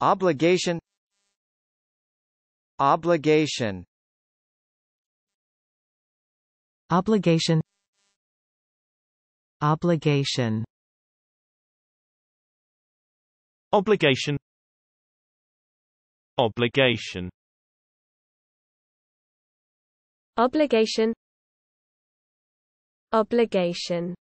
Obligation Obligation Obligation Obligation Obligation Obligation Obligation Obligation